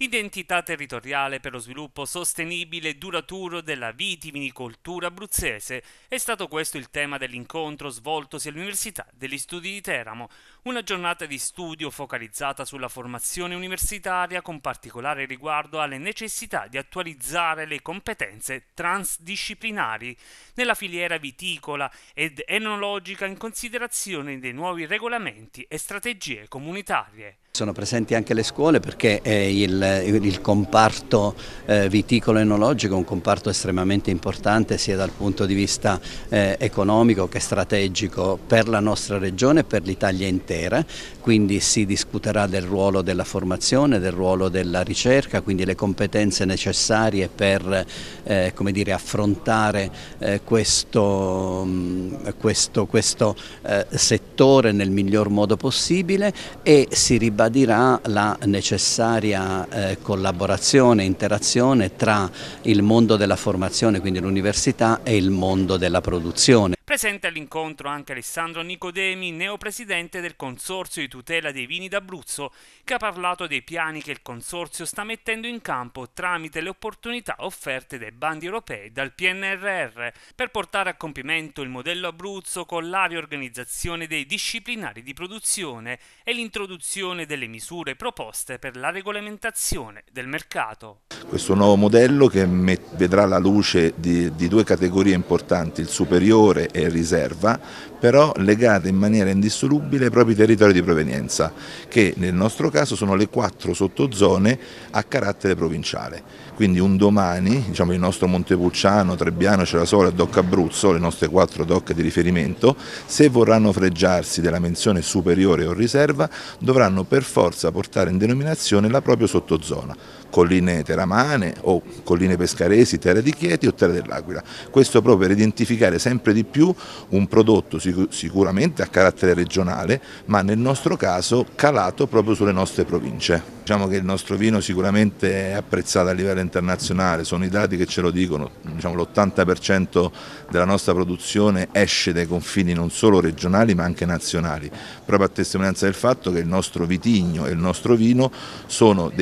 l'identità territoriale per lo sviluppo sostenibile e duraturo della vitivinicoltura abruzzese. È stato questo il tema dell'incontro svoltosi all'Università degli Studi di Teramo, una giornata di studio focalizzata sulla formazione universitaria con particolare riguardo alle necessità di attualizzare le competenze transdisciplinari nella filiera viticola ed enologica in considerazione dei nuovi regolamenti e strategie comunitarie. Sono presenti anche le scuole perché il il, comparto eh, viticolo enologico è un comparto estremamente importante sia dal punto di vista eh, economico che strategico per la nostra regione e per l'Italia intera, quindi si discuterà del ruolo della formazione, del ruolo della ricerca, quindi le competenze necessarie per eh, dire, affrontare eh, questo, mh, mm, questo, questo eh, settore nel miglior modo possibile e si ribadirà la necessaria eh, eh, collaborazione, interazione tra il mondo della formazione, quindi l'università, e il mondo della produzione. Presente all'incontro anche Alessandro Nicodemi, neopresidente del Consorzio di tutela dei vini d'Abruzzo, che ha parlato dei piani che il Consorzio sta mettendo in campo tramite le opportunità offerte dai bandi europei dal PNRR per portare a compimento il modello Abruzzo con la riorganizzazione dei disciplinari di produzione e l'introduzione delle misure proposte per la regolamentazione del mercato. Questo nuovo modello che vedrà la luce di, di due categorie importanti, il superiore e e riserva, però legate in maniera indissolubile ai propri territori di provenienza, che nel nostro caso sono le quattro sottozone a carattere provinciale. Quindi un domani, diciamo il nostro Montepulciano, Trebbiano, e Doc Abruzzo, le nostre quattro doc di riferimento, se vorranno freggiarsi della menzione superiore o riserva, dovranno per forza portare in denominazione la propria sottozona, colline teramane o colline pescaresi, terra di Chieti o terra dell'Aquila. Questo proprio per identificare sempre di più un prodotto sicuramente a carattere regionale ma nel nostro caso calato proprio sulle nostre province. Diciamo che il nostro vino sicuramente è apprezzato a livello internazionale, sono i dati che ce lo dicono, diciamo, l'80% della nostra produzione esce dai confini non solo regionali ma anche nazionali, proprio a testimonianza del fatto che il nostro vitigno e il nostro vino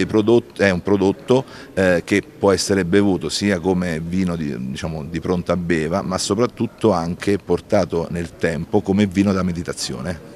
prodotti, è un prodotto eh, che può essere bevuto sia come vino di, diciamo, di pronta beva ma soprattutto anche portato nel tempo come vino da meditazione.